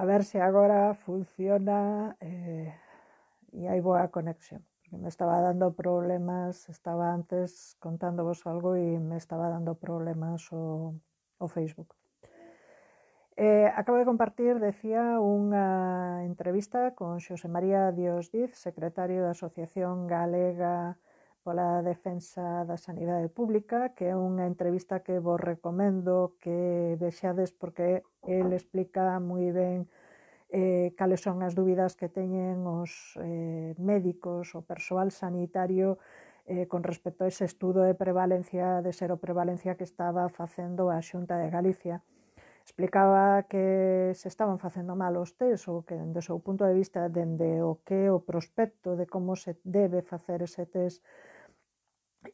a ver si ahora funciona eh, y hay buena conexión. Porque me estaba dando problemas, estaba antes contándovos algo y me estaba dando problemas o, Facebook. Eh, acabo de compartir, decía, una entrevista con José María Diosdiz, secretario de Asociación Galega pola defensa da sanidade pública, que é unha entrevista que vos recomendo que vexades porque el explica moi ben eh, cales son as dúbidas que teñen os eh, médicos, o persoal sanitario, eh, con respecto a ese estudo de prevalencia, de prevalencia que estaba facendo a Xunta de Galicia explicaba que se estaban facendo mal os test ou que dende o seu punto de vista dende o que o prospecto de como se debe facer ese test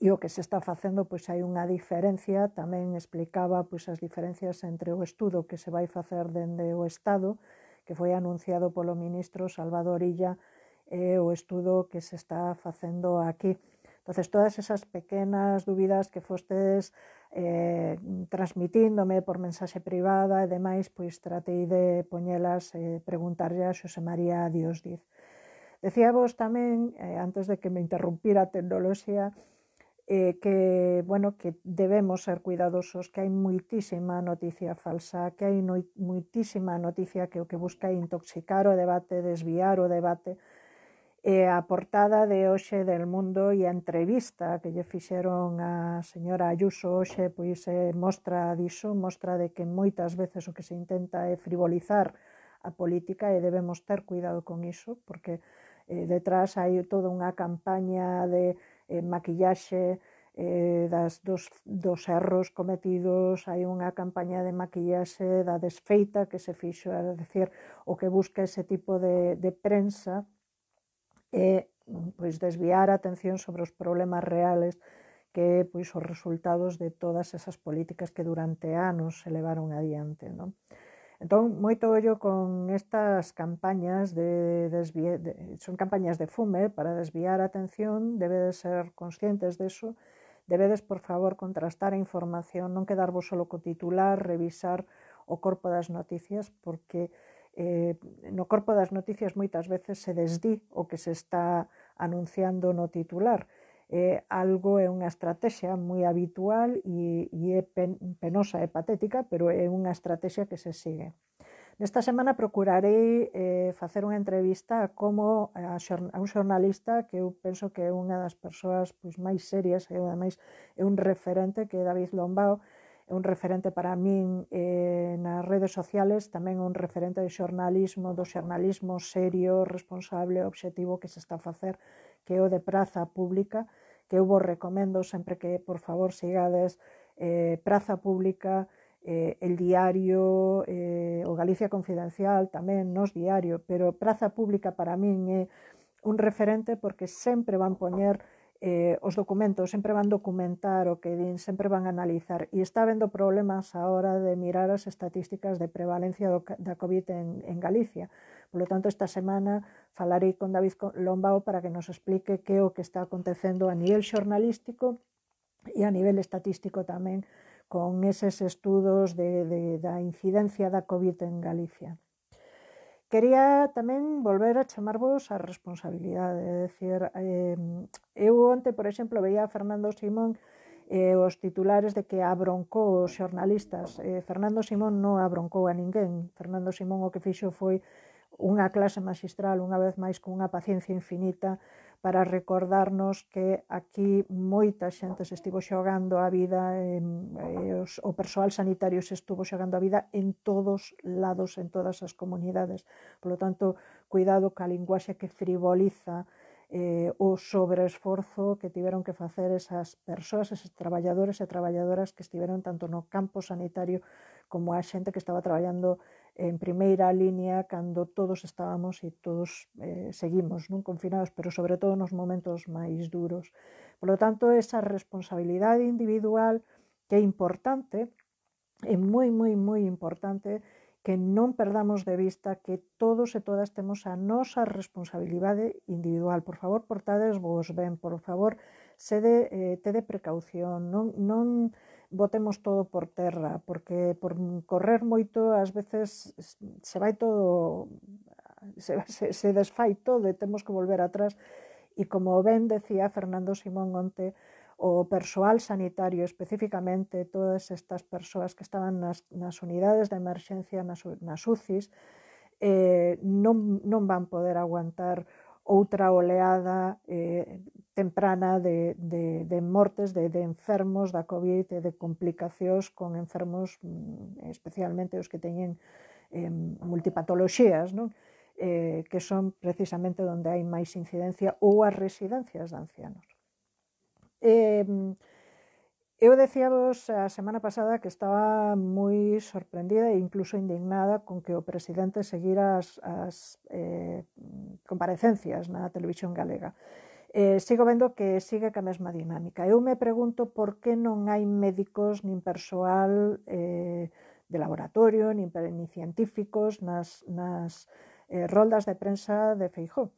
e o que se está facendo pois hai unha diferencia, tamén explicaba pois as diferencias entre o estudo que se vai facer dende o Estado, que foi anunciado polo ministro Salvador Illa, e o estudo que se está facendo aquí. Entonces, todas esas pequenas dúbidas que fostes eh, transmitíndome por mensaxe privada e demais, pois tratei de poñelas e eh, preguntarlle a Xosé María Diosdiz. Decía vos tamén, eh, antes de que me interrumpira a tecnoloxía, eh, que, bueno, que debemos ser cuidadosos, que hai moitísima noticia falsa, que hai no, moitísima noticia que o que busca é intoxicar o debate, desviar o debate. Eh, a portada de hoxe del mundo e a entrevista que lle fixeron a señora Ayuso hoxe pois eh, mostra diso, mostra de que moitas veces o que se intenta é frivolizar a política e debemos ter cuidado con iso, porque eh, detrás hai toda unha campaña de eh, maquillaxe eh, das, dos, dos erros cometidos, hai unha campaña de maquillaxe da desfeita que se fixo, é dicir, o que busca ese tipo de, de prensa é pois desviar a atención sobre os problemas reales que pois os resultados de todas esas políticas que durante anos se levaron adiante, non? Entón, moito ollo con estas campañas de desvie... de... son campañas de fume eh, para desviar a atención, debedes ser conscientes iso. debedes, por favor, contrastar a información, non quedarvos solo co titular, revisar o corpo das noticias, porque eh, no corpo das noticias moitas veces se desdí o que se está anunciando no titular é algo, é unha estrategia moi habitual e, e é pen, penosa e patética, pero é unha estrategia que se sigue. Nesta semana procurarei eh, facer unha entrevista a como a, a un xornalista que eu penso que é unha das persoas pois, máis serias e ademais é un referente que é David Lombao, é un referente para min eh, nas redes sociales, tamén un referente de xornalismo, do xornalismo serio, responsable, obxectivo que se está a facer, que é o de praza pública, que eu vos recomendo sempre que, por favor, sigades eh, Praza Pública, eh, El Diario, eh, o Galicia Confidencial tamén, nos diario, pero Praza Pública para min é un referente porque sempre van poñer eh, os documentos, sempre van documentar o que din, sempre van analizar. E está habendo problemas a hora de mirar as estatísticas de prevalencia do, da COVID en, en Galicia. Polo tanto, esta semana falarei con David Lombao para que nos explique que o que está acontecendo a nivel xornalístico e a nivel estatístico tamén con eses estudos de, de, da incidencia da COVID en Galicia. Quería tamén volver a chamarvos a responsabilidade, é dicir, eh, eu onte, por exemplo, veía a Fernando Simón eh, os titulares de que abroncou os xornalistas. Eh, Fernando Simón non abroncou a ninguén. Fernando Simón o que fixo foi unha clase magistral unha vez máis con unha paciencia infinita para recordarnos que aquí moita xente se estivo xogando a vida, e, e eh, os, o persoal sanitario se estuvo xogando a vida en todos lados, en todas as comunidades. Por lo tanto, cuidado ca linguaxe que frivoliza eh, o sobreesforzo que tiveron que facer esas persoas, esos traballadores e traballadoras que estiveron tanto no campo sanitario como a xente que estaba traballando en primera línea cuando todos estábamos y todos eh, seguimos non confinados, pero sobre todo en los momentos más duros. Por lo tanto, esa responsabilidad individual que es importante, es muy, muy, muy importante que no perdamos de vista que todos y todas temos a nosa responsabilidad individual. Por favor, portades vos ven, por favor, sede, eh, tede precaución, non, botemos todo por terra, porque por correr moito ás veces se vai todo se, se, se desfai todo e temos que volver atrás e como ben decía Fernando Simón onte, o persoal sanitario especificamente, todas estas persoas que estaban nas, nas unidades de emerxencia, nas, nas UCIs, eh, non, non van poder aguantar outra oleada eh, temprana de, de, de mortes de, de enfermos da COVID e de complicacións con enfermos, mm, especialmente os que teñen eh, multipatoloxías, non? Eh, que son precisamente onde hai máis incidencia ou as residencias de ancianos. Eh, Eu vos a semana pasada que estaba moi sorprendida e incluso indignada con que o presidente seguira as, as eh, comparecencias na televisión galega. Eh, sigo vendo que sigue ca mesma dinámica. Eu me pregunto por que non hai médicos nin persoal eh, de laboratorio, nin, nin científicos nas, nas eh, roldas de prensa de Feijóo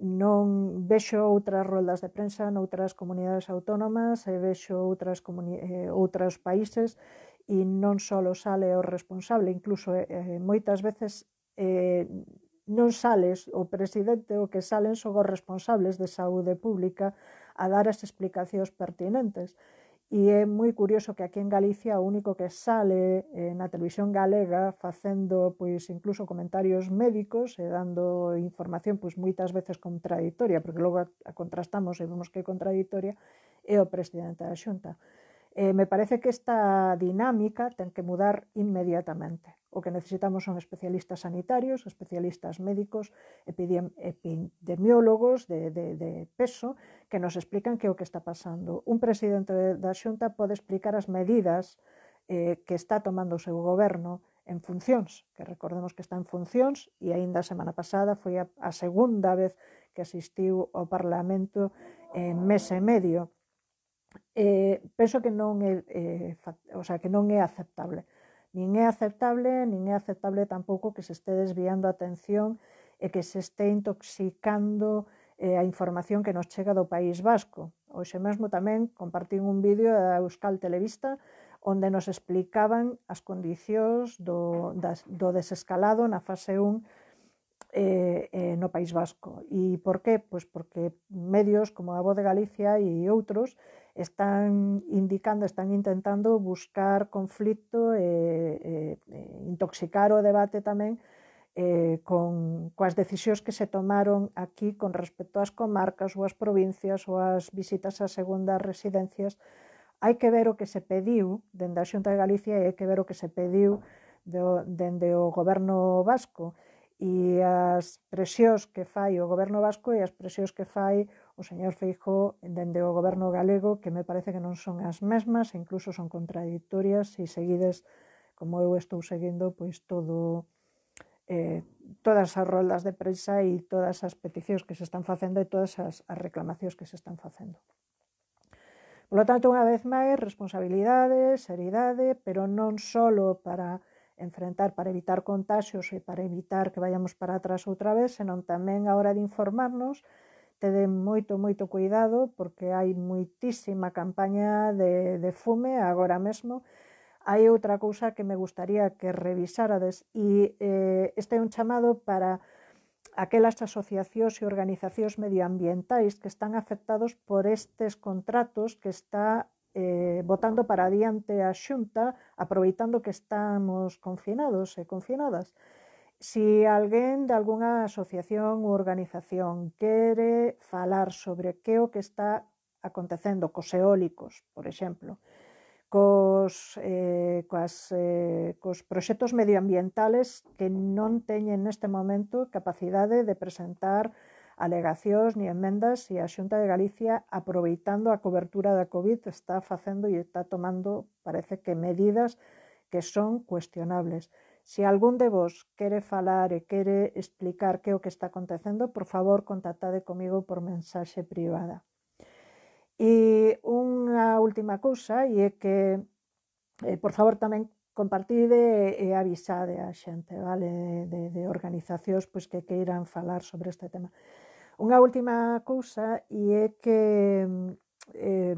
non vexo outras roldas de prensa noutras comunidades autónomas e vexo outras, eh, outros países e non só sale o responsable, incluso eh, eh, moitas veces eh, non sales o presidente o que salen son os responsables de saúde pública a dar as explicacións pertinentes. E é moi curioso que aquí en Galicia o único que sale eh, na televisión galega facendo pois incluso comentarios médicos e eh, dando información pois moitas veces contradictoria, porque logo a, a contrastamos e vemos que é contradictoria, é o presidente da Xunta. Eh, me parece que esta dinámica ten que mudar inmediatamente. O que necesitamos son especialistas sanitarios, especialistas médicos, epidemiólogos de, de, de peso que nos explican que o que está pasando. Un presidente da Xunta pode explicar as medidas eh, que está tomando o seu goberno en funcións, que recordemos que está en funcións e aínda a semana pasada foi a, a segunda vez que asistiu ao Parlamento en mes e medio. Eh, penso que non é, eh, o sea, que non é aceptable. Nin é aceptable, nin é aceptable tampouco que se este desviando a atención e que se este intoxicando eh, a información que nos chega do País Vasco. Hoxe mesmo tamén compartín un vídeo da Euskal Televista onde nos explicaban as condicións do, das, do desescalado na fase 1 eh, eh, no País Vasco. E por qué? Pues porque medios como a Voz de Galicia e outros están indicando, están intentando buscar conflicto, eh, eh, eh intoxicar o debate tamén eh, con coas decisións que se tomaron aquí con respecto ás comarcas ou ás provincias ou ás visitas a segundas residencias. Hai que ver o que se pediu dende a Xunta de Galicia e hai que ver o que se pediu do, dende o goberno vasco e as presións que fai o goberno vasco e as presións que fai o señor Feijó dende o goberno galego que me parece que non son as mesmas e incluso son contradictorias e seguides como eu estou seguindo pois todo eh, todas as roldas de prensa e todas as peticións que se están facendo e todas as, as reclamacións que se están facendo. Por lo tanto, unha vez máis, responsabilidade, seriedade, pero non só para enfrentar para evitar contagios e para evitar que vayamos para atrás outra vez, senón tamén a hora de informarnos, tede moito, moito cuidado, porque hai moitísima campaña de, de fume agora mesmo. Hai outra cousa que me gustaría que revisarades, e eh, este é un chamado para aquelas asociacións e organizacións medioambientais que están afectados por estes contratos que está eh, botando para adiante a xunta aproveitando que estamos confinados e confinadas. Si alguén de algunha asociación ou organización quere falar sobre que o que está acontecendo cos eólicos, por exemplo, cos, eh, coas, eh, cos proxectos medioambientales que non teñen neste momento capacidade de presentar alegaciones ni enmendas y e Asunta de Galicia aproveitando la cobertura de COVID está haciendo y e está tomando, parece que medidas que son cuestionables. Si algún de vos quiere hablar y e quiere explicar qué es lo que está acontecendo, por favor, contactade conmigo por mensaje privada. Y una última cosa y es que, eh, por favor, también compartide y avisade a xente, vale, de, organizaciones organizacións que quieran hablar sobre este tema. Unha última cousa e é que eh,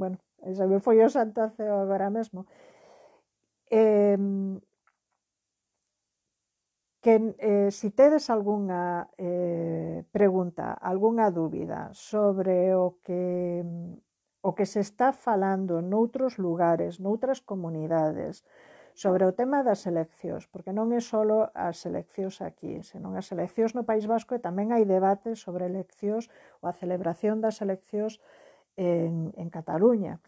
bueno, esa me foi o santaceo agora mesmo eh, que eh, si tedes algunha eh, pregunta, algunha dúbida sobre o que o que se está falando noutros lugares, noutras comunidades, sobre o tema das eleccións, porque non é só as eleccións aquí, senón as eleccións no País Vasco e tamén hai debate sobre eleccións ou a celebración das eleccións en, en Cataluña.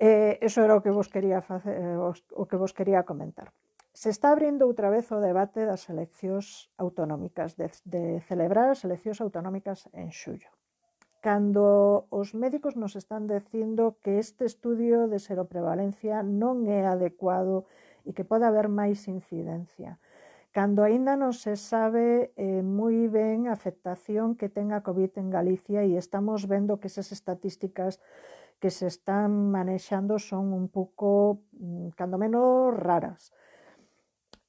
E eso era o que vos quería facer, eh, o que vos quería comentar. Se está abrindo outra vez o debate das eleccións autonómicas, de, de celebrar as eleccións autonómicas en xullo cando os médicos nos están dicindo que este estudio de seroprevalencia non é adecuado e que pode haber máis incidencia. Cando aínda non se sabe eh, moi ben a afectación que ten a COVID en Galicia e estamos vendo que esas estatísticas que se están manexando son un pouco, mm, cando menos, raras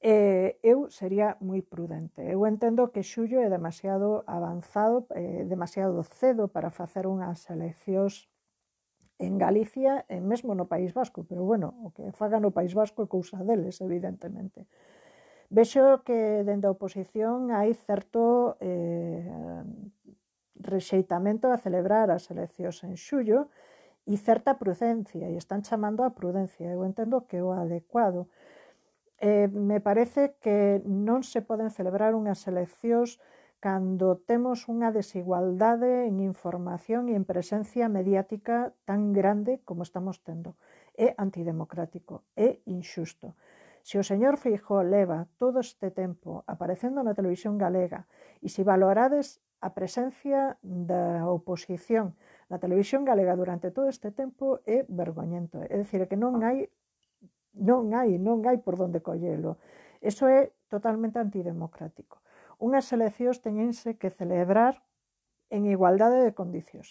eh, eu sería moi prudente. Eu entendo que Xullo é demasiado avanzado, eh, demasiado cedo para facer unhas eleccións en Galicia e mesmo no País Vasco, pero bueno, o que faga no País Vasco é cousa deles, evidentemente. Vexo que dende a oposición hai certo eh, rexeitamento a celebrar as eleccións en xullo e certa prudencia, e están chamando a prudencia. Eu entendo que o adecuado eh, me parece que non se poden celebrar unhas eleccións cando temos unha desigualdade en información e en presencia mediática tan grande como estamos tendo. É antidemocrático, é inxusto. Se o señor Feijó leva todo este tempo aparecendo na televisión galega e se valorades a presencia da oposición na televisión galega durante todo este tempo é vergoñento. É dicir, que non ah. hai Non hai, non hai por onde collelo. Eso é totalmente antidemocrático. Unhas eleccións teñense que celebrar en igualdade de condicións.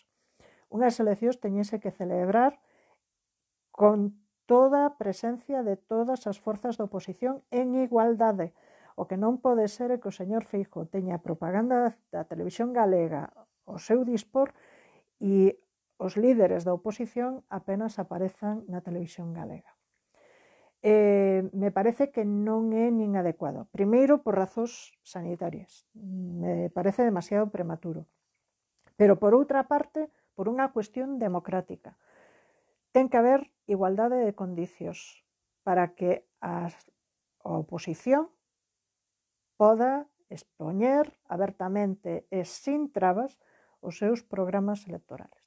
Unhas eleccións teñense que celebrar con toda a presencia de todas as forzas da oposición en igualdade. O que non pode ser é que o señor Feijo teña propaganda da televisión galega o seu dispor e os líderes da oposición apenas aparezan na televisión galega eh, me parece que non é nin adecuado. Primeiro, por razóns sanitarias. Me parece demasiado prematuro. Pero, por outra parte, por unha cuestión democrática. Ten que haber igualdade de condicións para que a oposición poda expoñer abertamente e sin trabas os seus programas electorales.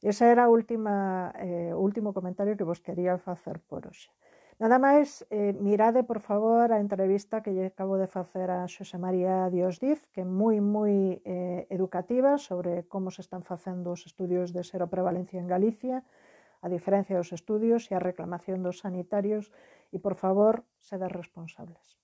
Ese era o última, eh, último comentario que vos quería facer por hoxe. Nada más, eh, mirad eh, por favor, la entrevista que yo acabo de hacer a José María Diosdiz, que es muy muy eh, educativa sobre cómo se están haciendo los estudios de seroprevalencia en Galicia, a diferencia de los estudios y a reclamación de los sanitarios, y por favor, sedes responsables.